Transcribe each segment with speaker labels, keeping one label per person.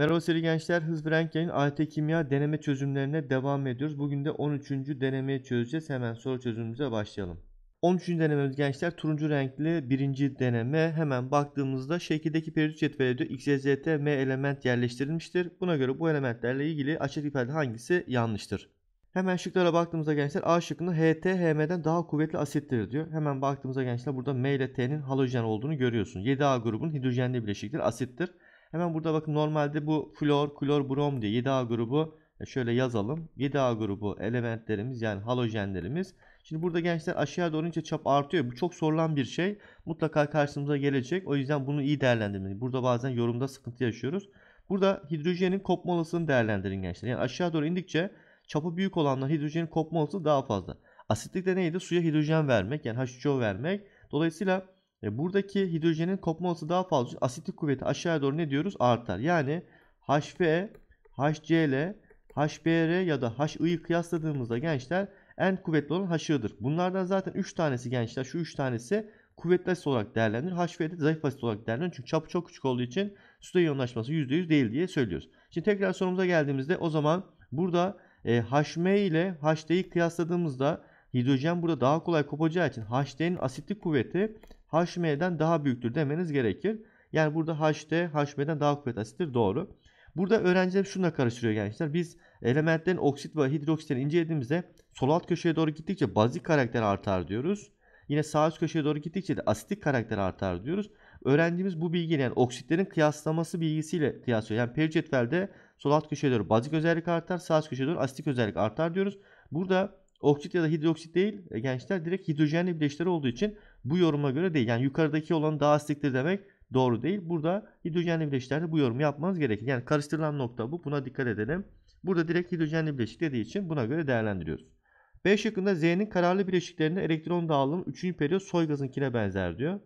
Speaker 1: Merhaba sevgili gençler. Hız Brenk yayın AYT Kimya deneme çözümlerine devam ediyoruz. Bugün de 13. denemeyi çözeceğiz. Hemen soru çözümümüze başlayalım. 13. denememiz gençler turuncu renkli birinci deneme. Hemen baktığımızda şekildeki periyodik cetveli diyor XYZT M element yerleştirilmiştir. Buna göre bu elementlerle ilgili açık ifade hangisi yanlıştır? Hemen şıklara baktığımızda gençler A şıkkında HT HM'den daha kuvvetli asittir diyor. Hemen baktığımızda gençler burada M ile T'nin halojen olduğunu görüyorsun. 7A grubun hidrojenli bileşiktir asittir. Hemen burada bakın normalde bu flor, klor, brom diye 7A grubu e, şöyle yazalım. 7A grubu elementlerimiz yani halojenlerimiz. Şimdi burada gençler aşağı doğru ince çap artıyor. Bu çok sorulan bir şey. Mutlaka karşımıza gelecek. O yüzden bunu iyi değerlendirmeliyiz. Burada bazen yorumda sıkıntı yaşıyoruz. Burada hidrojenin kopma olasılığını değerlendirin gençler. Yani aşağı doğru indikçe çapı büyük olanlar hidrojenin kopma olasılığı daha fazla. Asitlik Asitlikte neydi? Suya hidrojen vermek yani H3O vermek. Dolayısıyla e, buradaki hidrojenin kopması daha fazla. Asitik kuvveti aşağıya doğru ne diyoruz? Artar. Yani HF, HCl, HBr ya da HI'yi kıyasladığımızda gençler en kuvvetli olan HI'dır. Bunlardan zaten 3 tanesi gençler şu 3 tanesi kuvvetli asit olarak değerlenir. HV de zayıf asit olarak değerlenir. Çünkü çapı çok küçük olduğu için suda iyonlaşması %100 değil diye söylüyoruz. Şimdi tekrar sorumuza geldiğimizde o zaman burada e, HM ile HD'yi kıyasladığımızda hidrojen burada daha kolay kopacağı için HD'nin asitlik kuvveti HM'den daha büyüktür demeniz gerekir. Yani burada HD HM'den daha kuvvetli asittir doğru. Burada öğrenciler şunla karıştırıyor gençler. Biz elementlerin oksit ve hidroksitlerini incelediğimizde sol alt köşeye doğru gittikçe bazik karakter artar diyoruz. Yine sağ üst köşeye doğru gittikçe de asitik karakter artar diyoruz. Öğrendiğimiz bu bilgi yani oksitlerin kıyaslaması bilgisiyle kıyaslıyor. Yani peri cetvelde sol alt köşeye doğru bazik özellik artar, sağ üst köşeye doğru asitik özellik artar diyoruz. Burada oksit ya da hidroksit değil e, gençler direkt hidrojenli bileşikleri olduğu için bu yoruma göre değil. Yani yukarıdaki olan daha asiktir demek doğru değil. Burada hidrojenli bileşiklerde bu yorumu yapmanız gerekir. Yani karıştırılan nokta bu. Buna dikkat edelim. Burada direkt hidrojenli bileşik dediği için buna göre değerlendiriyoruz. 5. Yakında Z'nin kararlı bileşiklerinde elektron dağılımı 3. periyot soy gazınkine benzer diyor.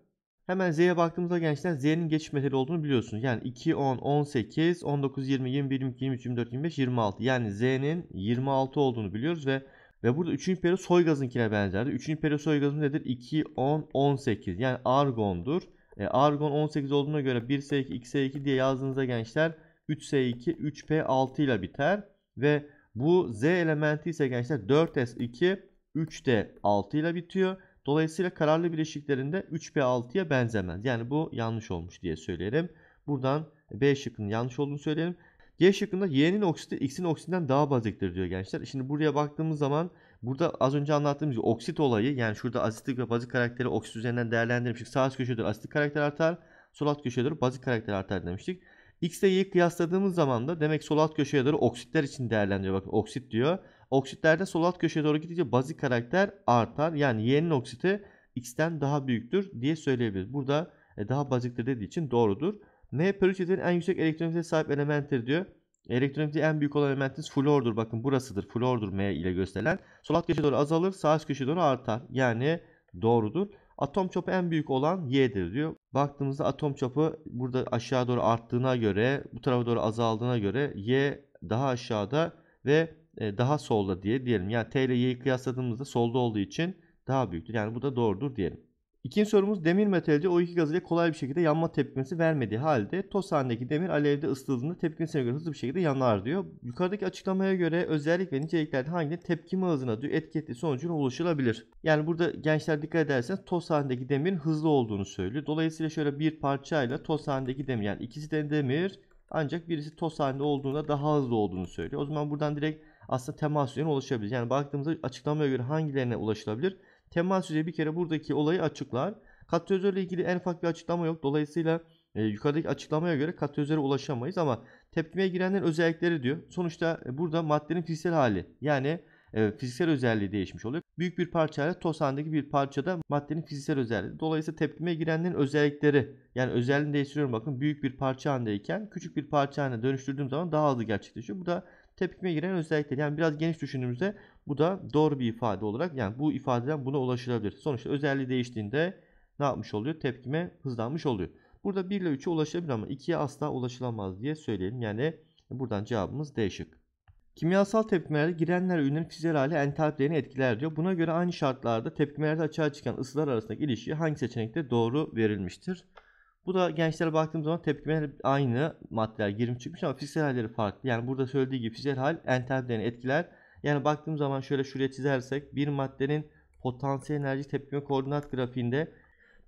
Speaker 1: Hemen Z'ye baktığımızda gençler Z'nin geçiş metali olduğunu biliyorsunuz. Yani 2, 10, 18, 19, 20, 21, 22, 23, 24, 25, 26. Yani Z'nin 26 olduğunu biliyoruz ve ve burada 3. imperial Soygaz'ınkine benzerdi. 3. imperial Soygaz'ın nedir? 2, 10, 18. Yani argondur. E, argon 18 olduğuna göre 1S2, 2S2 diye yazdığınızda gençler 3S2, 3P6 ile biter. Ve bu Z elementi ise gençler 4S2, 3D6 ile bitiyor. Dolayısıyla kararlı bileşiklerinde 3P6'ya benzemez. Yani bu yanlış olmuş diye söyleyelim. Buradan B şıkkının yanlış olduğunu söyleyelim. G şıkkında Y'nin oksiti X'in oksitinden daha baziktir diyor gençler. Şimdi buraya baktığımız zaman burada az önce anlattığımız gibi oksit olayı yani şurada asitlik ve bazik karakteri oksit üzerinden değerlendirmiştik. Sağ alt köşedir asitlik karakter artar. Sol alt köşedir bazik karakter artar demiştik. X ile Y'yi kıyasladığımız zaman da demek sol alt köşeye doğru oksitler için değerlendiriyor. Bakın oksit diyor. Oksitlerde sol alt köşeye doğru gidince bazik karakter artar. Yani Y'nin oksiti X'ten daha büyüktür diye söyleyebiliriz. Burada e, daha baziktir dediği için doğrudur. NP3 yeteneğin en yüksek elektroniklere sahip elementtir diyor. Elektronikte en büyük olan elementiniz flordur. Bakın burasıdır. Flordur M ile gösterilen. Sol alt köşe doğru azalır. Sağ üst köşe doğru artar. Yani doğrudur. Atom çapı en büyük olan Y'dir diyor. Baktığımızda atom çapı burada aşağı doğru arttığına göre bu tarafa doğru azaldığına göre Y daha aşağıda ve e, daha solda diye diyelim. Yani T ile Y'yi kıyasladığımızda solda olduğu için daha büyüktür. Yani bu da doğrudur diyelim. İkinci sorumuz demir metalde O2 gazıyla kolay bir şekilde yanma tepkimesi vermediği halde toz halindeki demir alevde ısıtıldığında tepkimesine göre hızlı bir şekilde yanar diyor. Yukarıdaki açıklamaya göre özellik ve niteliklerde hangileri tepkime hızına diyor etketli sonucuna ulaşılabilir. Yani burada gençler dikkat ederseniz toz halindeki demir hızlı olduğunu söylüyor. Dolayısıyla şöyle bir parçayla toz halindeki demir yani ikisi de demir ancak birisi toz halinde olduğunda daha hızlı olduğunu söylüyor. O zaman buradan direkt aslında temas yönüne ulaşabilir. Yani baktığımızda açıklamaya göre hangilerine ulaşılabilir? Temas yüzeyi bir kere buradaki olayı açıklar. Katalizörle ilgili en ufak bir açıklama yok. Dolayısıyla e, yukarıdaki açıklamaya göre katalizöre ulaşamayız ama tepkimeye girenlerin özellikleri diyor. Sonuçta e, burada maddenin fiziksel hali yani e, fiziksel özelliği değişmiş oluyor. Büyük bir parçayla tosandaki bir parçada maddenin fiziksel özelliği. Dolayısıyla tepkimeye girenlerin özellikleri yani özelliğini değiştiriyorum bakın büyük bir parça halindeyken küçük bir parça haline dönüştürdüğüm zaman daha hızlı gerçekleşiyor. Bu da tepkime giren özellikler. Yani biraz geniş düşündüğümüzde bu da doğru bir ifade olarak yani bu ifadeden buna ulaşılabilir. Sonuçta özelliği değiştiğinde ne yapmış oluyor? Tepkime hızlanmış oluyor. Burada 1 ile 3'e ulaşabilir ama 2'ye asla ulaşılamaz diye söyleyelim. Yani buradan cevabımız D şık. Kimyasal tepkimelerde girenler ürünün fiziksel hali entalpilerini etkiler diyor. Buna göre aynı şartlarda tepkimelerde açığa çıkan ısılar arasındaki ilişki hangi seçenekte doğru verilmiştir? Bu da gençlere baktığımız zaman tepkimeler aynı maddeler girmiş çıkmış ama fiziksel halleri farklı. Yani burada söylediği gibi fiziksel hal entalpilerini etkiler. Yani baktığım zaman şöyle şuraya çizersek bir maddenin potansiyel enerji tepkime koordinat grafiğinde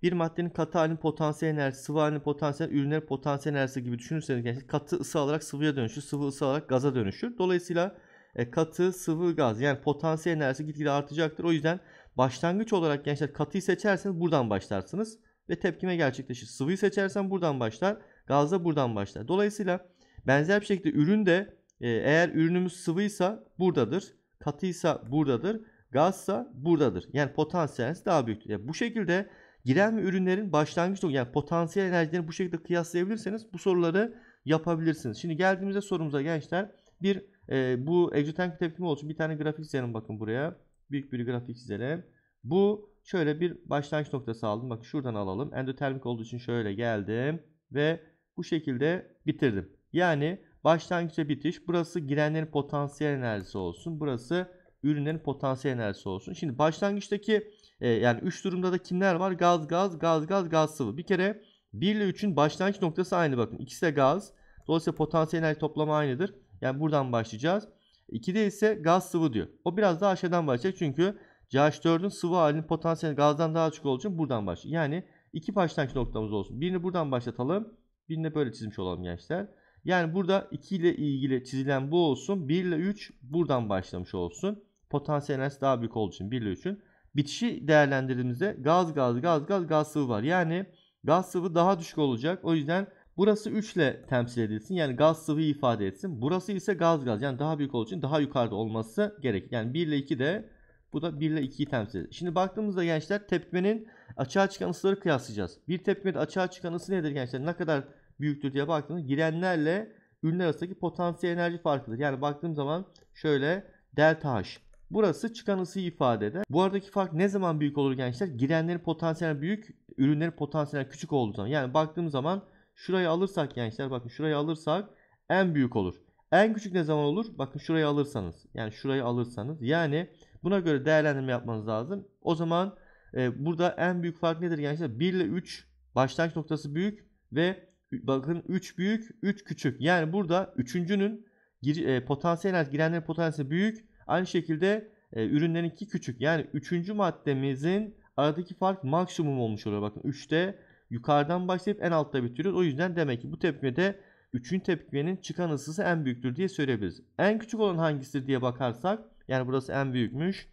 Speaker 1: bir maddenin katı halinin potansiyel enerjisi, sıvı halinin potansiyel, ürünler potansiyel enerjisi gibi düşünürseniz yani katı ısı alarak sıvıya dönüşür, sıvı ısı alarak gaza dönüşür. Dolayısıyla e, katı, sıvı, gaz yani potansiyel enerjisi gitgide artacaktır. O yüzden başlangıç olarak gençler katıyı seçerseniz buradan başlarsınız ve tepkime gerçekleşir. Sıvıyı seçersen buradan başlar, gaz da buradan başlar. Dolayısıyla benzer bir şekilde ürün de ee, eğer ürünümüz sıvıysa buradadır. Katıysa buradadır. Gazsa buradadır. Yani potansiyeliniz daha büyüktür. Yani bu şekilde giren ürünlerin başlangıç nokta yani potansiyel enerjilerini bu şekilde kıyaslayabilirseniz bu soruları yapabilirsiniz. Şimdi geldiğimizde sorumuza gençler bir e, bu egzotermik tepkimi olsun bir tane grafik çizelim bakın buraya. Büyük bir grafik çizelim. Bu şöyle bir başlangıç noktası aldım. Bakın şuradan alalım. Endotermik olduğu için şöyle geldim ve bu şekilde bitirdim. Yani Başlangıçta bitiş. Burası girenlerin potansiyel enerjisi olsun. Burası ürünlerin potansiyel enerjisi olsun. Şimdi başlangıçtaki e, yani 3 durumda da kimler var? Gaz, gaz, gaz, gaz, gaz sıvı. Bir kere 1 ile 3'ün başlangıç noktası aynı bakın. İkisi de gaz. Dolayısıyla potansiyel enerji toplamı aynıdır. Yani buradan başlayacağız. 2'de ise gaz sıvı diyor. O biraz daha aşağıdan başlayacak çünkü CH4'ün sıvı halinin potansiyel gazdan daha açık olduğu için buradan başlayacak. Yani iki başlangıç noktamız olsun. Birini buradan başlatalım. Birini de böyle çizmiş olalım gençler. Yani burada 2 ile ilgili çizilen bu olsun. 1 ile 3 buradan başlamış olsun. Potansiyel enerjisi daha büyük olduğu için 1 ile 3'ün. Bitişi değerlendirdiğimizde gaz gaz gaz gaz gaz sıvı var. Yani gaz sıvı daha düşük olacak. O yüzden burası 3 ile temsil edilsin. Yani gaz sıvı ifade etsin. Burası ise gaz gaz. Yani daha büyük olduğu için daha yukarıda olması gerek. Yani 1 ile 2 de bu da 1 ile 2'yi temsil ediyor. Şimdi baktığımızda gençler tepkimenin açığa çıkan ısıları kıyaslayacağız. Bir tepkimede açığa çıkan ısı nedir gençler? Ne kadar büyüktür diye baktığımda girenlerle ürünler arasındaki potansiyel enerji farkıdır. Yani baktığım zaman şöyle delta H. Burası çıkan ısıyı ifade eder. Bu aradaki fark ne zaman büyük olur gençler? Girenlerin potansiyel büyük, ürünlerin potansiyel küçük olduğu zaman. Yani baktığım zaman şurayı alırsak gençler bakın şurayı alırsak en büyük olur. En küçük ne zaman olur? Bakın şurayı alırsanız. Yani şurayı alırsanız. Yani buna göre değerlendirme yapmanız lazım. O zaman e, burada en büyük fark nedir gençler? 1 ile 3 başlangıç noktası büyük ve bakın 3 büyük 3 küçük. Yani burada üçüncünün gir, e, potansiyel girenlerin potansiyeli büyük. Aynı şekilde e, ürünlerinki küçük. Yani üçüncü maddemizin aradaki fark maksimum olmuş oluyor. Bakın 3'te yukarıdan başlayıp en altta bitiriyoruz. O yüzden demek ki bu tepkimede 3'ün tepkimenin çıkan ısısı en büyüktür diye söyleyebiliriz. En küçük olan hangisidir diye bakarsak yani burası en büyükmüş.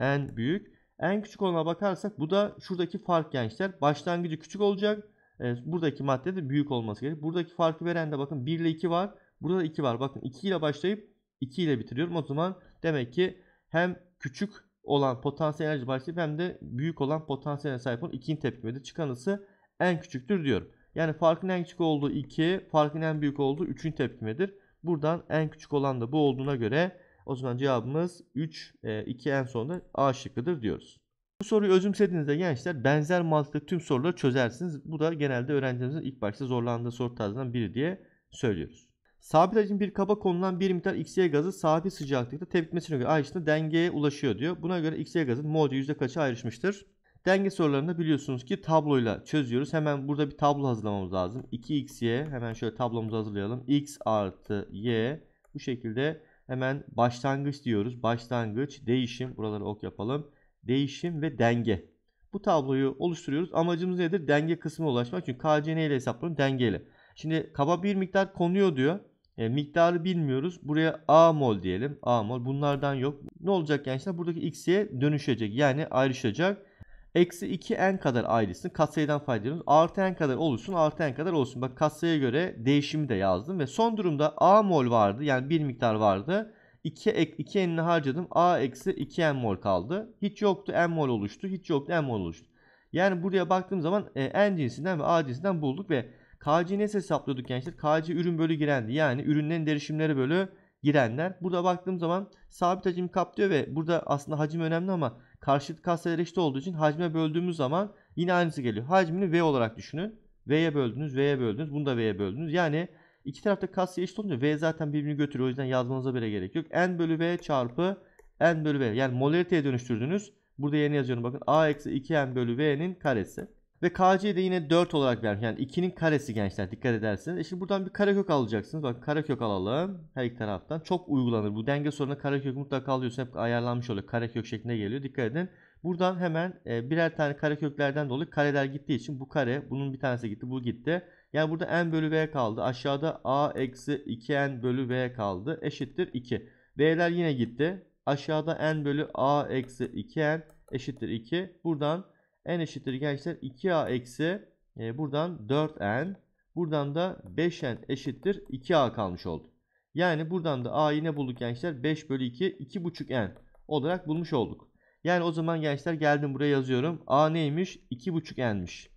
Speaker 1: En büyük. En küçük olana bakarsak bu da şuradaki fark gençler. Başlangıcı küçük olacak. Ee, buradaki madde de büyük olması gerek. Buradaki farkı veren de bakın 1 ile 2 var. Burada da 2 var. Bakın 2 ile başlayıp 2 ile bitiriyorum. O zaman demek ki hem küçük olan potansiyel enerji başlayıp hem de büyük olan potansiyeline sahip olan 2'nin tepkimedir. Çıkan ısı en küçüktür diyorum. Yani farkın en küçük olduğu 2, farkın en büyük olduğu 3'ün tepkimedir. Buradan en küçük olan da bu olduğuna göre o zaman cevabımız 3, 2 e, en sonunda A şıkkıdır diyoruz. Bu soruyu özümsediğinizde gençler benzer mantıklı tüm soruları çözersiniz. Bu da genelde öğrencimizin ilk başta zorlandığı soru tarzından biri diye söylüyoruz. Sabit hacim bir kaba konulan bir miktar XY gazı sabit sıcaklıkta tepkimesine göre ayrıştığında dengeye ulaşıyor diyor. Buna göre XY gazın molce yüzde kaça ayrışmıştır? Denge sorularında biliyorsunuz ki tabloyla çözüyoruz. Hemen burada bir tablo hazırlamamız lazım. 2xy hemen şöyle tablomuzu hazırlayalım. x artı y bu şekilde hemen başlangıç diyoruz. Başlangıç, değişim buraları ok yapalım değişim ve denge. Bu tabloyu oluşturuyoruz. Amacımız nedir? Denge kısmına ulaşmak. Çünkü KCN ile hesaplıyorum dengeli. Şimdi kaba bir miktar konuyor diyor. E, miktarı bilmiyoruz. Buraya A mol diyelim. A mol. Bunlardan yok. Ne olacak gençler? Buradaki x'ye dönüşecek. Yani ayrışacak. Eksi 2 n kadar ayrılsın. Katsayıdan faydalanıyoruz. Artı n kadar olursun. Artı n kadar olsun. Bak katsayıya göre değişimi de yazdım. Ve son durumda A mol vardı. Yani bir miktar vardı. 2 ek 2 n'ini harcadım. A eksi 2 n mol kaldı. Hiç yoktu n mol oluştu. Hiç yoktu n mol oluştu. Yani buraya baktığım zaman e, n cinsinden ve a cinsinden bulduk ve KC nasıl hesaplıyorduk gençler? KC ürün bölü girendi. Yani ürünlerin derişimleri bölü girenler. Burada baktığım zaman sabit hacim kaplıyor ve burada aslında hacim önemli ama karşıt katsayıları eşit olduğu için hacme böldüğümüz zaman yine aynısı geliyor. Hacmini V olarak düşünün. V'ye böldünüz, V'ye böldünüz, bunu da V'ye böldünüz. Yani İki tarafta kasya eşit olunca V zaten birbirini götürüyor. O yüzden yazmanıza bile gerek yok. N bölü V çarpı N bölü V. Yani molariteye dönüştürdünüz. Burada yeni yazıyorum bakın. A eksi 2N bölü V'nin karesi. Ve Kc de yine 4 olarak vermiş. Yani 2'nin karesi gençler dikkat ederseniz. E şimdi buradan bir karekök alacaksınız. Bakın karekök alalım her iki taraftan. Çok uygulanır. Bu denge sorunu karekök mutlaka alıyorsun. Hep ayarlanmış oluyor. Karekök şeklinde geliyor. Dikkat edin. Buradan hemen e, birer tane kareköklerden dolayı kareler gittiği için bu kare bunun bir tanesi gitti bu gitti. Yani burada n bölü v kaldı. Aşağıda a eksi 2n bölü v kaldı. Eşittir 2. V'ler yine gitti. Aşağıda n bölü a eksi 2n eşittir 2. Buradan n eşittir gençler 2a eksi e, buradan 4n. Buradan da 5n eşittir 2a kalmış oldu. Yani buradan da a'yı ne bulduk gençler? 5 bölü 2 2,5n olarak bulmuş olduk. Yani o zaman gençler geldim buraya yazıyorum. A neymiş? 2,5n'miş.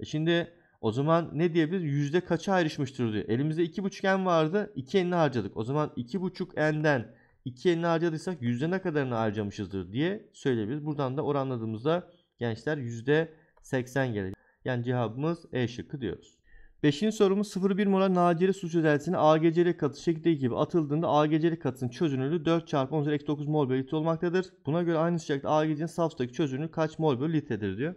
Speaker 1: E şimdi o zaman ne diyebiliriz? Yüzde kaça ayrışmıştır diyor. Elimizde iki buçuk n vardı. 2 n'ini harcadık. O zaman iki buçuk n'den iki n'ini harcadıysak yüzde ne kadarını harcamışızdır diye söyleyebiliriz. Buradan da oranladığımızda gençler yüzde seksen gelir. Yani cevabımız E şıkkı diyoruz. Beşinci sorumuz 0,1 molar nacire su çözeltisine AGCl katı şekildeki gibi atıldığında AGCl katının çözünürlüğü 4 çarpı 10 eksi 9 mol bölü litre olmaktadır. Buna göre aynı sıcaklıkta AGC'nin saf sudaki çözünürlüğü kaç mol bölü litredir diyor.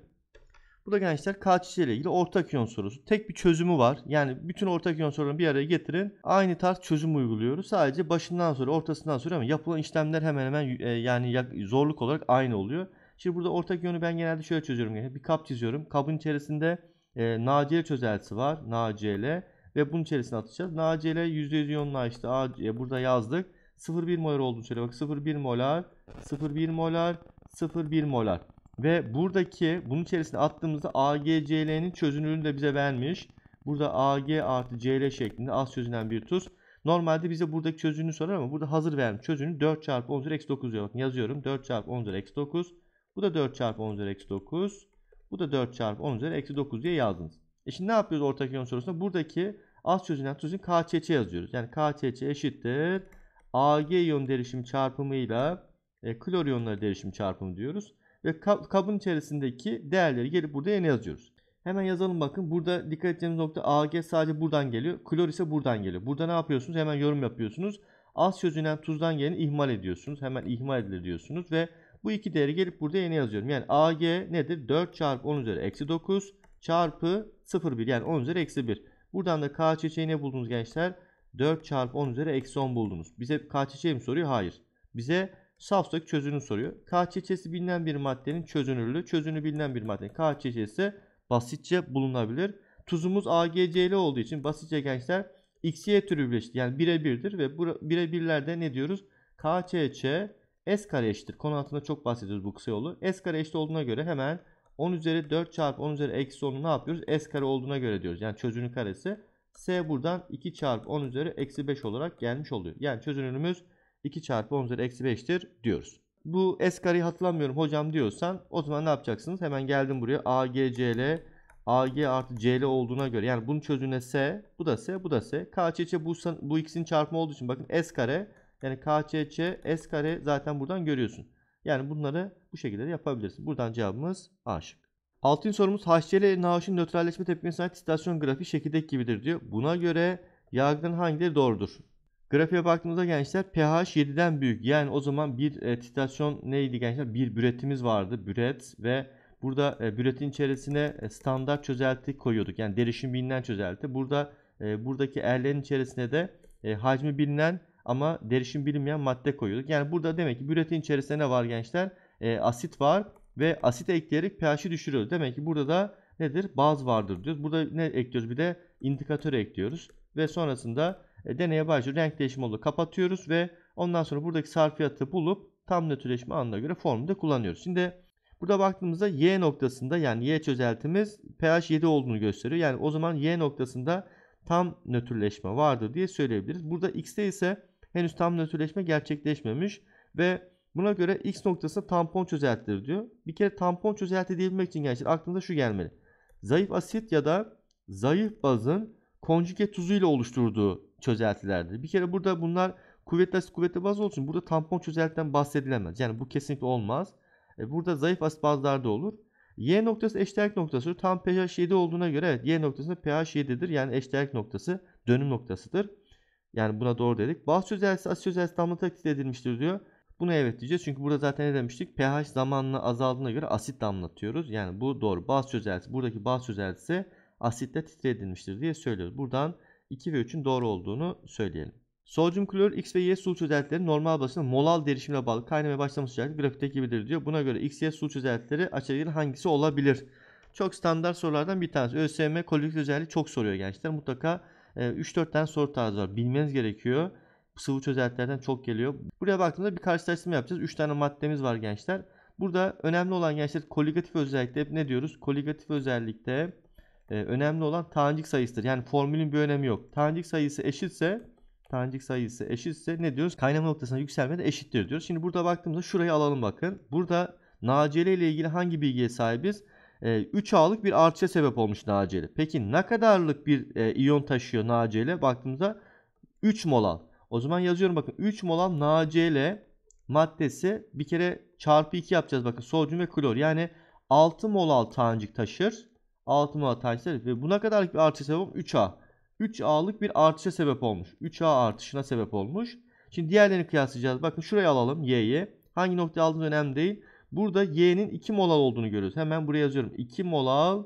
Speaker 1: Bu da gençler KÇC ile ilgili ortak iyon sorusu. Tek bir çözümü var. Yani bütün ortak iyon sorularını bir araya getirin. Aynı tarz çözüm uyguluyoruz. Sadece başından sonra ortasından sonra ama yapılan işlemler hemen hemen e, yani zorluk olarak aynı oluyor. Şimdi burada ortak iyonu ben genelde şöyle çözüyorum. yani Bir kap çiziyorum. Kabın içerisinde e, NaCl çözeltisi var. NaCl ve bunun içerisine atacağız. NaCl %100 iyonla işte e, burada yazdık. 0,1 molar olduğunu söyle. Bak 0,1 molar, 0,1 molar, 0,1 molar. Ve buradaki bunun içerisine attığımızda AGCL'nin çözünürlüğünü de bize vermiş. Burada AG artı CL şeklinde az çözünen bir tuz. Normalde bize buradaki çözünürlüğünü sorar ama burada hazır vermiş. Çözünürlüğü 4 çarpı 10 üzeri eksi 9 diyor. Bakın yazıyorum. 4 çarpı 10 üzeri eksi 9. Bu da 4 çarpı 10 üzeri eksi 9. Bu da 4 çarpı 10 üzeri eksi 9 diye yazdınız. E şimdi ne yapıyoruz ortak iyon sorusunda? Buradaki az çözünen tuzun KÇÇ yazıyoruz. Yani KÇÇ eşittir. AG iyon derişim çarpımıyla e, klor iyonları derişim çarpımı diyoruz ve kabın içerisindeki değerleri gelip burada yerine yazıyoruz. Hemen yazalım bakın. Burada dikkat edeceğimiz nokta AG sadece buradan geliyor. Klor ise buradan geliyor. Burada ne yapıyorsunuz? Hemen yorum yapıyorsunuz. Az çözünen tuzdan geleni ihmal ediyorsunuz. Hemen ihmal edilir diyorsunuz ve bu iki değeri gelip burada yerine yazıyorum. Yani AG nedir? 4 çarpı 10 üzeri eksi 9 çarpı 0,1 yani 10 üzeri eksi 1. Buradan da K çiçeği ne buldunuz gençler? 4 çarpı 10 üzeri eksi 10 buldunuz. Bize K çiçeği mi soruyor? Hayır. Bize Safsök çözünü soruyor. KÇÇ'si bilinen bir maddenin çözünürlüğü. Çözünü bilinen bir maddenin KÇÇ'si basitçe bulunabilir. Tuzumuz AGCL olduğu için basitçe gençler XY türü birleştir. Yani bire birdir ve bire birlerde ne diyoruz? KÇÇ S kare eşittir. Konu altında çok bahsediyoruz bu kısa yolu. S kare eşit olduğuna göre hemen 10 üzeri 4 çarpı 10 üzeri eksi 10'u ne yapıyoruz? S kare olduğuna göre diyoruz. Yani çözünün karesi. S buradan 2 çarpı 10 üzeri eksi 5 olarak gelmiş oluyor. Yani çözünürlüğümüz 2 çarpı 10 üzeri eksi 5'tir diyoruz. Bu S kareyi hatırlamıyorum hocam diyorsan o zaman ne yapacaksınız? Hemen geldim buraya AGCL AG artı CL olduğuna göre yani bunun çözüne S, bu da S, bu da S. KÇÇ bu, bu ikisinin çarpımı olduğu için bakın S kare yani KÇÇ S kare zaten buradan görüyorsun. Yani bunları bu şekilde de yapabilirsin. Buradan cevabımız A şık. Altın sorumuz HCl NaH'ın nötralleşme tepkimesine ait istasyon grafiği şekildeki gibidir diyor. Buna göre yargıdan hangileri doğrudur? Grafiğe baktığımızda gençler pH 7'den büyük. Yani o zaman bir e, titrasyon neydi gençler? Bir büretimiz vardı. Büret ve burada e, büretin içerisine e, standart çözelti koyuyorduk. Yani derişim bilinen çözelti. Burada e, buradaki erlerin içerisine de e, hacmi bilinen ama derişim bilinmeyen madde koyuyorduk. Yani burada demek ki büretin içerisinde ne var gençler? E, asit var ve asit ekleyerek pH'i düşürüyoruz. Demek ki burada da nedir? Baz vardır diyoruz. Burada ne ekliyoruz? Bir de indikatör ekliyoruz. Ve sonrasında e, deneye başlıyor. Renk değişimi oldu. Kapatıyoruz ve ondan sonra buradaki sarfiyatı bulup tam nötrleşme anına göre formülde kullanıyoruz. Şimdi burada baktığımızda y noktasında yani y çözeltimiz pH 7 olduğunu gösteriyor. Yani o zaman y noktasında tam nötrleşme vardır diye söyleyebiliriz. Burada x'te ise henüz tam nötrleşme gerçekleşmemiş ve buna göre x noktası tampon çözeltidir diyor. Bir kere tampon çözelti diyebilmek için gençler aklınıza şu gelmeli. Zayıf asit ya da zayıf bazın konjüge tuzuyla oluşturduğu çözeltilerdir. Bir kere burada bunlar kuvvetli asit kuvvetli baz olsun. Burada tampon çözeltiden bahsedilemez. Yani bu kesinlikle olmaz. E, burada zayıf asit bazlarda olur. Y noktası eşdeğerlik noktası tam pH 7 olduğuna göre evet Y noktasında pH 7'dir. Yani eşdeğerlik noktası dönüm noktasıdır. Yani buna doğru dedik. Baz çözeltisi asit çözeltisi damla taklit edilmiştir diyor. Buna evet diyeceğiz. Çünkü burada zaten ne demiştik? pH zamanla azaldığına göre asit damlatıyoruz. Yani bu doğru. Baz çözeltisi buradaki baz çözeltisi asitle titre edilmiştir diye söylüyoruz. Buradan 2 ve 3'ün doğru olduğunu söyleyelim. Sodyum klor X ve Y su çözeltileri normal basınç molal derişimle bağlı kaynamaya başlama sıcaklık grafikteki gibidir diyor. Buna göre X, Y su çözeltileri açıkçası hangisi olabilir? Çok standart sorulardan bir tanesi. ÖSYM kolorik özelliği çok soruyor gençler. Mutlaka 3-4 e, tane soru tarzı var. Bilmeniz gerekiyor. Sıvı çözeltilerden çok geliyor. Buraya baktığımızda bir karşılaştırma yapacağız. 3 tane maddemiz var gençler. Burada önemli olan gençler koligatif özellikte ne diyoruz? Koligatif özellikte ee, önemli olan tanecik sayısıdır. Yani formülün bir önemi yok. Tanecik sayısı eşitse tanecik sayısı eşitse ne diyoruz? Kaynama noktasına yükselme de eşittir diyoruz. Şimdi burada baktığımızda şurayı alalım bakın. Burada Naceli ile ilgili hangi bilgiye sahibiz? E, ee, 3 bir artışa sebep olmuş Naceli. Peki ne kadarlık bir e, iyon taşıyor Naceli? Baktığımızda 3 molal. O zaman yazıyorum bakın 3 molal NaCl maddesi bir kere çarpı 2 yapacağız bakın sodyum ve klor. Yani 6 molal tanecik taşır. 6 altıma ataysa ve buna kadarlık bir artışa sebep olmuş 3A. 3A'lık bir artışa sebep olmuş. 3A artışına sebep olmuş. Şimdi diğerlerini kıyaslayacağız. Bakın şuraya alalım Y'yi. Hangi noktaya aldığımız önemli değil. Burada Y'nin 2 molal olduğunu görüyoruz. Hemen buraya yazıyorum. 2 molal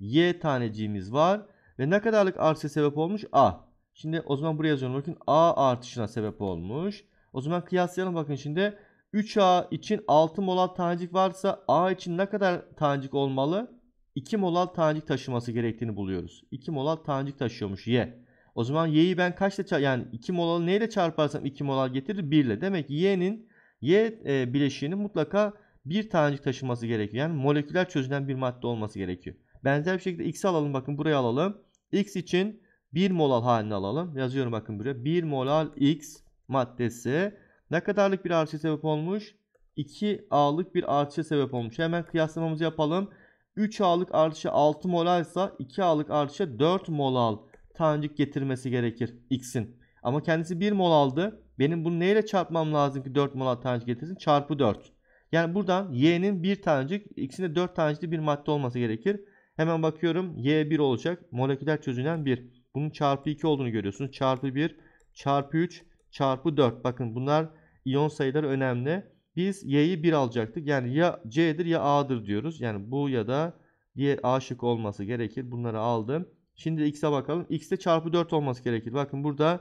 Speaker 1: Y taneciğimiz var. Ve ne kadarlık artışa sebep olmuş? A. Şimdi o zaman buraya yazıyorum. Bakın A artışına sebep olmuş. O zaman kıyaslayalım bakın şimdi. 3A için 6 molal tanecik varsa A için ne kadar tanecik olmalı? 2 molal tanecik taşıması gerektiğini buluyoruz. 2 molal tanecik taşıyormuş Y. O zaman Y'yi ben kaçla çarp yani 2 molalı neyle çarparsam 2 molal getirir 1 ile. Demek ki Y'nin Y e, bileşiğinin mutlaka 1 tanecik taşıması gerekiyor. Yani moleküler çözünen bir madde olması gerekiyor. Benzer bir şekilde X'i alalım bakın buraya alalım. X için 1 molal halini alalım. Yazıyorum bakın buraya. 1 molal X maddesi ne kadarlık bir artışa sebep olmuş? 2A'lık bir artışa sebep olmuş. Hemen kıyaslamamızı yapalım. 3 A'lık artışa 6 molalsa 2 A'lık artışa 4 molal tanecik getirmesi gerekir X'in. Ama kendisi 1 mol aldı. Benim bunu neyle çarpmam lazım ki 4 molal tanecik getirsin? Çarpı 4. Yani buradan Y'nin 1 tanecik, X'in de 4 tanecikli bir madde olması gerekir. Hemen bakıyorum Y 1 olacak. Moleküler çözünen 1. Bunun çarpı 2 olduğunu görüyorsunuz. Çarpı 1, çarpı 3, çarpı 4. Bakın bunlar iyon sayıları önemli. Biz y'yi 1 alacaktık. Yani ya c'dir ya a'dır diyoruz. Yani bu ya da diğer a şık olması gerekir. Bunları aldım. Şimdi x'e bakalım. x'te çarpı 4 olması gerekir. Bakın burada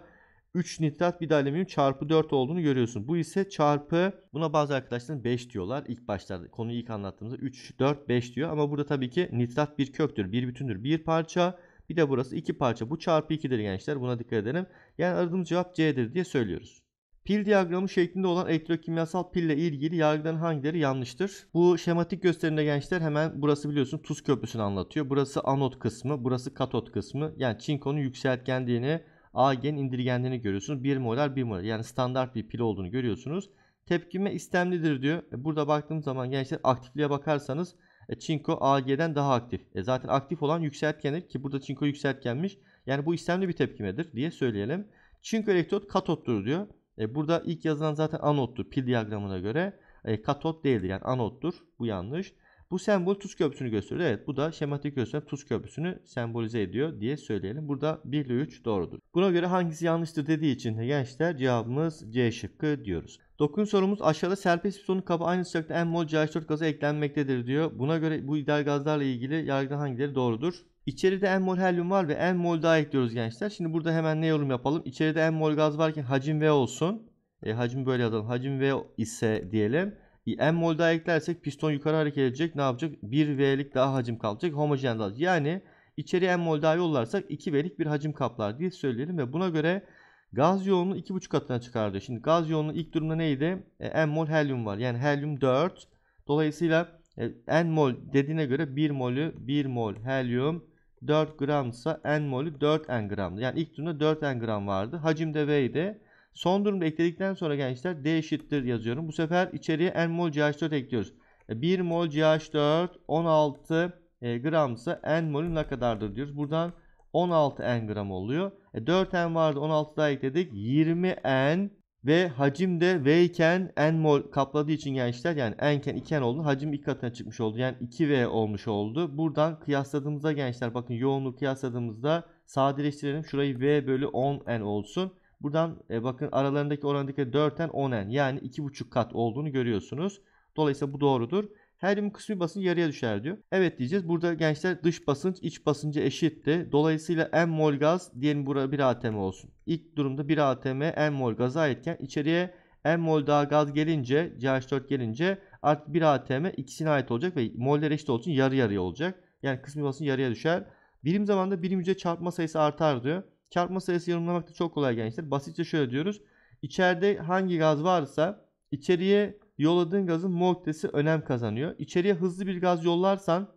Speaker 1: 3 nitrat bir de çarpı 4 olduğunu görüyorsun. Bu ise çarpı buna bazı arkadaşlar 5 diyorlar. İlk başlarda konuyu ilk anlattığımızda 3, 4, 5 diyor. Ama burada tabii ki nitrat bir köktür. Bir bütündür. Bir parça. Bir de burası iki parça. Bu çarpı 2'dir gençler. Buna dikkat edelim. Yani aradığımız cevap C'dir diye söylüyoruz. Pil diyagramı şeklinde olan elektrokimyasal pille ilgili yargıdan hangileri yanlıştır? Bu şematik gösterimde gençler hemen burası biliyorsun tuz köprüsünü anlatıyor. Burası anot kısmı, burası katot kısmı. Yani çinkonun yükseltgenliğini, agen indirgenliğini görüyorsunuz. Bir molar bir molar yani standart bir pil olduğunu görüyorsunuz. Tepkime istemlidir diyor. E, burada baktığım zaman gençler aktifliğe bakarsanız e, çinko AG'den daha aktif. E, zaten aktif olan yükseltgendir ki burada çinko yükseltgenmiş. Yani bu istemli bir tepkimedir diye söyleyelim. Çinko elektrot katottur diyor. E, burada ilk yazılan zaten anottur pil diyagramına göre. E, katot değildir yani anottur. Bu yanlış. Bu sembol tuz köprüsünü gösteriyor. Evet bu da şematik gösteren tuz köprüsünü sembolize ediyor diye söyleyelim. Burada 1 ile 3 doğrudur. Buna göre hangisi yanlıştır dediği için de gençler cevabımız C şıkkı diyoruz. 9. sorumuz aşağıda serpest pistonun kabı aynı sıcakta en mol CH4 gazı eklenmektedir diyor. Buna göre bu ideal gazlarla ilgili yargıda hangileri doğrudur? İçeride en mol helyum var ve en mol daha ekliyoruz gençler. Şimdi burada hemen ne yorum yapalım? İçeride en mol gaz varken hacim V olsun. E, hacmi böyle yazalım. Hacim V ise diyelim. En mol daha eklersek piston yukarı hareket edecek. Ne yapacak? 1 V'lik daha hacim kalacak Homojen daha. Yani içeri en mol daha yollarsak 2 V'lik bir hacim kaplar diye söyleyelim. Ve buna göre gaz yoğunluğu 2,5 katına çıkar Şimdi gaz yoğunluğu ilk durumda neydi? E, en mol helyum var. Yani helyum 4. Dolayısıyla e, en mol dediğine göre 1 molü 1 mol helyum 4 gramsa n molü 4 n gramdı. Yani ilk durumda 4 n gram vardı. Hacimde V'ydi. Son durumda ekledikten sonra gençler D eşittir yazıyorum. Bu sefer içeriye n mol CH4 ekliyoruz. 1 e, mol CH4 16 e, gramsa n molü ne kadardır diyoruz. Buradan 16 n gram oluyor. 4 e, n vardı 16 daha ekledik. 20 n ve hacim de V iken N mol kapladığı için gençler yani N iken 2 N oldu. Hacim iki katına çıkmış oldu. Yani 2V olmuş oldu. Buradan kıyasladığımızda gençler bakın yoğunluğu kıyasladığımızda sadeleştirelim. Şurayı V bölü 10 N olsun. Buradan e, bakın aralarındaki orandaki 4N 10N yani 2,5 kat olduğunu görüyorsunuz. Dolayısıyla bu doğrudur. Helyum kısmi basınç yarıya düşer diyor. Evet diyeceğiz. Burada gençler dış basınç iç basıncı eşitti. Dolayısıyla M mol gaz diyelim burada 1 atm olsun. İlk durumda 1 atm M mol gaza aitken içeriye M mol daha gaz gelince CH4 gelince artık 1 atm ikisine ait olacak ve moller eşit olduğu için yarı yarıya olacak. Yani kısmi basınç yarıya düşer. Birim zamanda birim hücre çarpma sayısı artar diyor. Çarpma sayısı yorumlamak da çok kolay gençler. Basitçe şöyle diyoruz. İçeride hangi gaz varsa içeriye yolladığın gazın mol kütlesi önem kazanıyor. İçeriye hızlı bir gaz yollarsan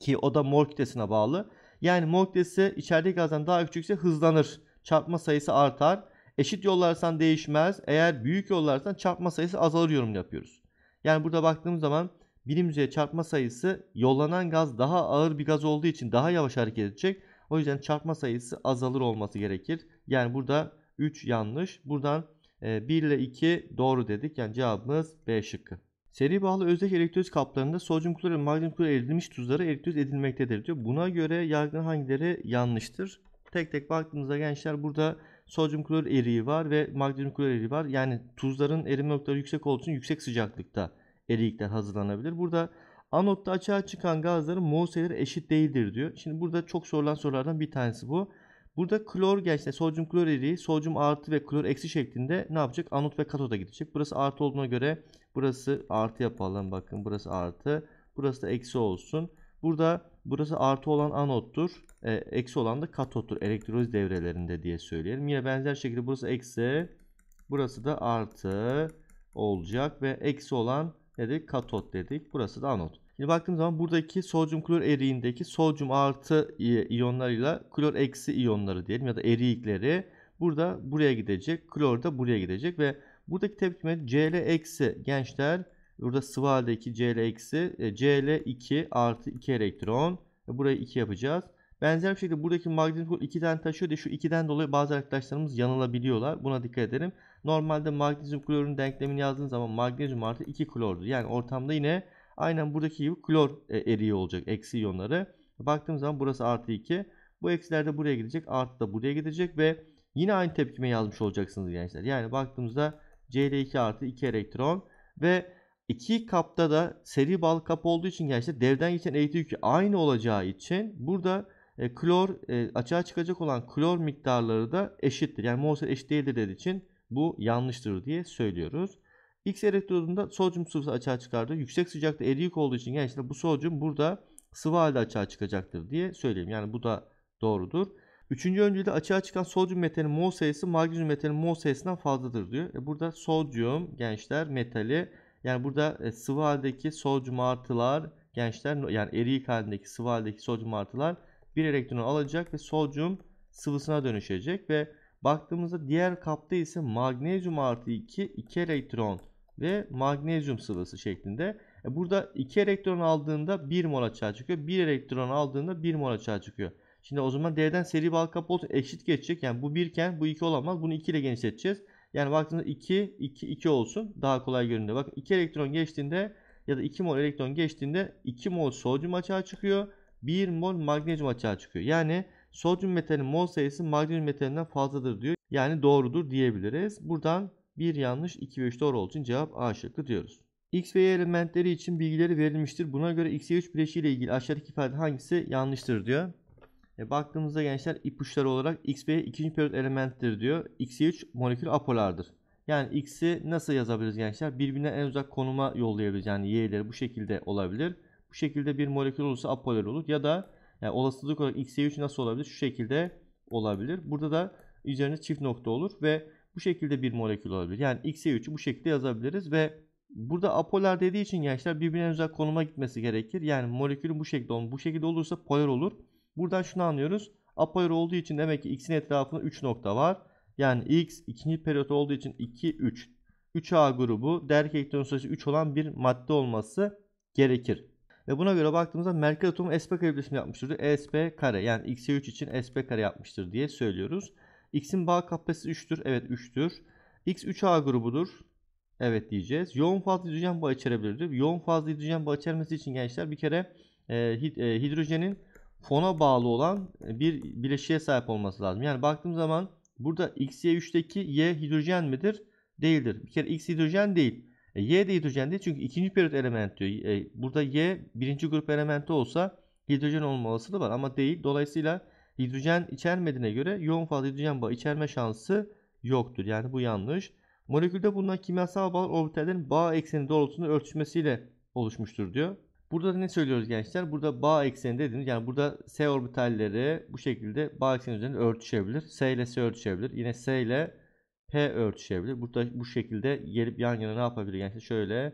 Speaker 1: ki o da mol kütlesine bağlı. Yani mol kütlesi içerideki gazdan daha küçükse hızlanır. Çarpma sayısı artar. Eşit yollarsan değişmez. Eğer büyük yollarsan çarpma sayısı azalır yorum yapıyoruz. Yani burada baktığımız zaman birim yüzeye çarpma sayısı yollanan gaz daha ağır bir gaz olduğu için daha yavaş hareket edecek. O yüzden çarpma sayısı azalır olması gerekir. Yani burada 3 yanlış. Buradan 1 ee, ile 2 doğru dedik. Yani cevabımız B şıkkı. Seri bağlı özdeki elektroliz kaplarında sodyum klor ve magnezyum klor eridilmiş tuzları elektroliz edilmektedir diyor. Buna göre yargının hangileri yanlıştır? Tek tek baktığımızda gençler burada sodyum klor eriği var ve magnezyum klor eriği var. Yani tuzların erime noktaları yüksek olduğu için yüksek sıcaklıkta eriyikler hazırlanabilir. Burada anotta açığa çıkan gazların mol sayıları eşit değildir diyor. Şimdi burada çok sorulan sorulardan bir tanesi bu. Burada klor gerçekten sodyum klor eriği sodyum artı ve klor eksi şeklinde ne yapacak? Anot ve katoda gidecek. Burası artı olduğuna göre burası artı yapalım. Bakın burası artı. Burası da eksi olsun. Burada burası artı olan anottur. E, eksi olan da katottur. Elektroliz devrelerinde diye söyleyelim. Yine benzer şekilde burası eksi. Burası da artı olacak ve eksi olan dedik katot dedik. Burası da anot. Şimdi baktığım zaman buradaki sodyum klor eriğindeki sodyum artı iyonlarıyla klor eksi iyonları diyelim ya da eriyikleri burada buraya gidecek. Klor da buraya gidecek ve buradaki tepkime Cl eksi gençler burada sıvı haldeki Cl eksi e, Cl2 artı 2 elektron. Burayı 2 yapacağız. Benzer bir şekilde buradaki magnezyum klor 2 tane taşıyor diye şu 2'den dolayı bazı arkadaşlarımız yanılabiliyorlar. Buna dikkat edelim. Normalde magnezyum klorun denklemini yazdığınız zaman magnezyum artı 2 klordur. Yani ortamda yine Aynen buradaki gibi klor e, eriği olacak eksi iyonları. Baktığımız zaman burası artı 2. Bu eksiler de buraya gidecek. Artı da buraya gidecek ve yine aynı tepkime yazmış olacaksınız gençler. Yani baktığımızda Cl2 artı 2 elektron ve 2 kapta da seri bağlı kap olduğu için gençler devden geçen eğiti yükü aynı olacağı için burada e, klor e, açığa çıkacak olan klor miktarları da eşittir. Yani mol eşit değildir dediği için bu yanlıştır diye söylüyoruz. X elektrodunda sodyum sıvısı açığa çıkardı. Yüksek sıcakta eriyik olduğu için gençler bu sodyum burada sıvı halde açığa çıkacaktır diye söyleyeyim. Yani bu da doğrudur. Üçüncü öncülde açığa çıkan sodyum metalinin mol sayısı magnezyum metalinin mol sayısından fazladır diyor. E burada sodyum gençler metali yani burada e, sıvı haldeki sodyum artılar gençler yani eriyik halindeki sıvı haldeki sodyum artılar bir elektronu alacak ve sodyum sıvısına dönüşecek ve baktığımızda diğer kapta ise magnezyum artı 2 2 elektron ve magnezyum sıvısı şeklinde. E, burada 2 elektron aldığında 1 mol açığa çıkıyor. 1 elektron aldığında 1 mol açığa çıkıyor. Şimdi o zaman D'den seri bağlı kapı olsun eşit geçecek. Yani bu 1 iken bu 2 olamaz. Bunu 2 ile genişleteceğiz. Yani baktığınızda 2, 2, 2 olsun. Daha kolay görünüyor. Bakın 2 elektron geçtiğinde ya da 2 mol elektron geçtiğinde 2 mol sodyum açığa çıkıyor. 1 mol magnezyum açığa çıkıyor. Yani sodyum metalin mol sayısı magnezyum metalinden fazladır diyor. Yani doğrudur diyebiliriz. Buradan 1 yanlış, 2 ve 3 doğru olduğu için cevap A şıkkı diyoruz. X ve Y elementleri için bilgileri verilmiştir. Buna göre X, Y, 3 ile ilgili aşağıdaki ifade hangisi yanlıştır diyor. E baktığımızda gençler ipuçları olarak X ve Y ikinci periyot elementtir diyor. X, Y, 3 molekül apolardır. Yani X'i nasıl yazabiliriz gençler? Birbirinden en uzak konuma yollayabiliriz. Yani Y'leri bu şekilde olabilir. Bu şekilde bir molekül olursa apolar olur. Ya da yani e, olasılık olarak X, Y, 3 nasıl olabilir? Şu şekilde olabilir. Burada da üzerine çift nokta olur ve bu şekilde bir molekül olabilir. Yani xe 3ü bu şekilde yazabiliriz ve burada apolar dediği için gençler birbirine uzak konuma gitmesi gerekir. Yani molekülün bu şekilde olması. Bu şekilde olursa polar olur. Buradan şunu anlıyoruz. Apolar olduğu için demek ki X'in etrafında 3 nokta var. Yani X ikinci periyot olduğu için 2, 3. 3A grubu değerli elektron sayısı 3 olan bir madde olması gerekir. Ve buna göre baktığımızda merkez atomu SP kare yapmıştır. E Sp kare yani xe 3 için SP kare yapmıştır diye söylüyoruz. X'in bağ kapasitesi 3'tür. Evet 3'tür. X 3A grubudur. Evet diyeceğiz. Yoğun fazla hidrojen bağ içerebilir diyor. Yoğun fazla hidrojen bağ içermesi için gençler bir kere e, e hidrojenin fona bağlı olan e, bir bileşiğe sahip olması lazım. Yani baktığım zaman burada XY3'teki Y hidrojen midir? Değildir. Bir kere X hidrojen değil. E, y de hidrojen değil çünkü ikinci periyot element diyor. E, burada Y birinci grup elementi olsa hidrojen olma olasılığı var ama değil. Dolayısıyla hidrojen içermediğine göre yoğun fazla hidrojen bağı içerme şansı yoktur. Yani bu yanlış. Molekülde bulunan kimyasal bağ orbitallerin bağ ekseni doğrultusunda örtüşmesiyle oluşmuştur diyor. Burada ne söylüyoruz gençler? Burada bağ ekseni dediniz yani burada S orbitalleri bu şekilde bağ ekseni üzerinde örtüşebilir. S ile S örtüşebilir. Yine S ile P örtüşebilir. Burada bu şekilde gelip yan yana ne yapabilir gençler? Şöyle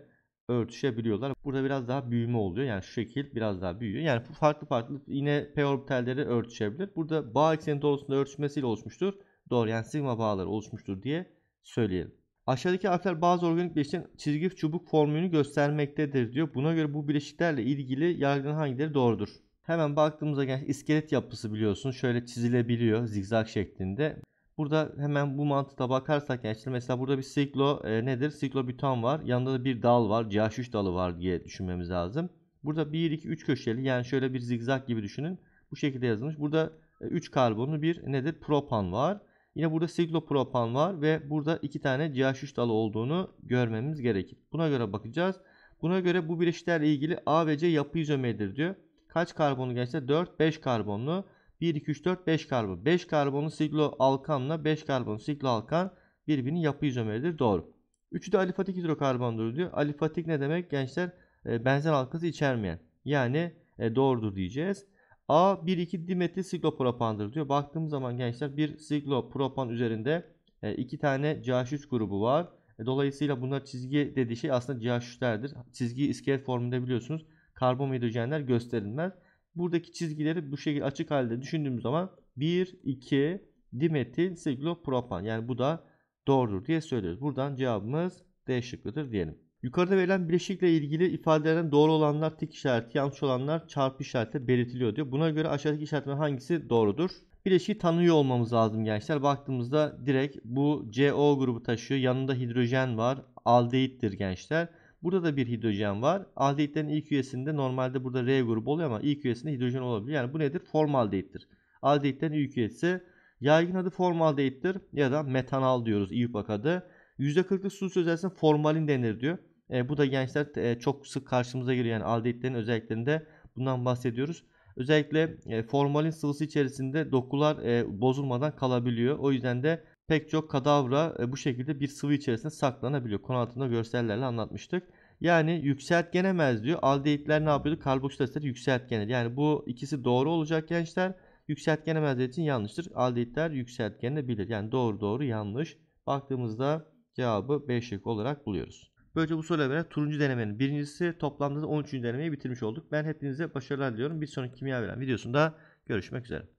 Speaker 1: örtüşebiliyorlar. Burada biraz daha büyüme oluyor. Yani şu şekil biraz daha büyüyor. Yani farklı farklı yine p orbitalleri örtüşebilir. Burada bağ ekseni doğrusunda örtüşmesiyle oluşmuştur. Doğru yani sigma bağları oluşmuştur diye söyleyelim. Aşağıdaki harfler bazı organik bileşiklerin çizgi çubuk formülünü göstermektedir diyor. Buna göre bu bileşiklerle ilgili yargının hangileri doğrudur? Hemen baktığımızda genç iskelet yapısı biliyorsun şöyle çizilebiliyor zigzag şeklinde. Burada hemen bu mantıda bakarsak gençler mesela burada bir siklo e, nedir? Siklobutan var. Yanında da bir dal var. CH3 dalı var diye düşünmemiz lazım. Burada 1 2 3 köşeli yani şöyle bir zigzag gibi düşünün. Bu şekilde yazılmış. Burada 3 e, karbonlu bir nedir? Propan var. Yine burada siklopropan var ve burada 2 tane CH3 dalı olduğunu görmemiz gerekir. Buna göre bakacağız. Buna göre bu bileşiklerle ilgili A ve C yapı izomeridir diyor. Kaç karbonlu gençler? 4 5 karbonlu. 1, 2, 3, 4, 5 karbon. 5 karbonlu siglo alkanla 5 karbonlu siglo alkan birbirinin yapı izomeridir. Doğru. Üçü de alifatik hidrokarbondur diyor. Alifatik ne demek gençler? E, benzer halkası içermeyen. Yani e, doğrudur diyeceğiz. A 1-2 dimetil siklopropandır diyor. Baktığımız zaman gençler bir siklopropan üzerinde e, iki tane CH3 grubu var. E, dolayısıyla bunlar çizgi dediği şey aslında CH3'lerdir. Çizgiyi iskelet formunda biliyorsunuz. Karbon hidrojenler gösterilmez. Buradaki çizgileri bu şekilde açık halde düşündüğümüz zaman 1, 2 dimetil siklopropan. Yani bu da doğrudur diye söylüyoruz. Buradan cevabımız D şıkkıdır diyelim. Yukarıda verilen bileşikle ilgili ifadelerden doğru olanlar tik işareti, yanlış olanlar çarpı işareti belirtiliyor diyor. Buna göre aşağıdaki işaretlerin hangisi doğrudur? Bileşiği tanıyor olmamız lazım gençler. Baktığımızda direkt bu CO grubu taşıyor. Yanında hidrojen var. Aldehittir gençler. Burada da bir hidrojen var. Aldehitlerin ilk üyesinde normalde burada R grubu oluyor ama ilk üyesinde hidrojen olabilir. Yani bu nedir? Formaldehittir. Aldehitlerin ilk üyesi. Yaygın adı formaldehittir ya da metanal diyoruz İYUPAK adı. %40'lık su sözleşmesine formalin denir diyor. E, bu da gençler e, çok sık karşımıza giriyor Yani aldehitlerin özelliklerinde bundan bahsediyoruz. Özellikle e, formalin sıvısı içerisinde dokular e, bozulmadan kalabiliyor. O yüzden de pek çok kadavra e, bu şekilde bir sıvı içerisinde saklanabiliyor. Konu altında görsellerle anlatmıştık. Yani yükseltgenemez diyor. Aldehitler ne yapıyordu? Karboksit yükseltgenir. Yani bu ikisi doğru olacak gençler. Yükseltgenemez için yanlıştır. Aldehitler yükseltgenebilir. Yani doğru doğru yanlış. Baktığımızda cevabı B şık olarak buluyoruz. Böylece bu soruyla beraber turuncu denemenin birincisi toplamda 13. denemeyi bitirmiş olduk. Ben hepinize başarılar diliyorum. Bir sonraki kimya veren videosunda görüşmek üzere.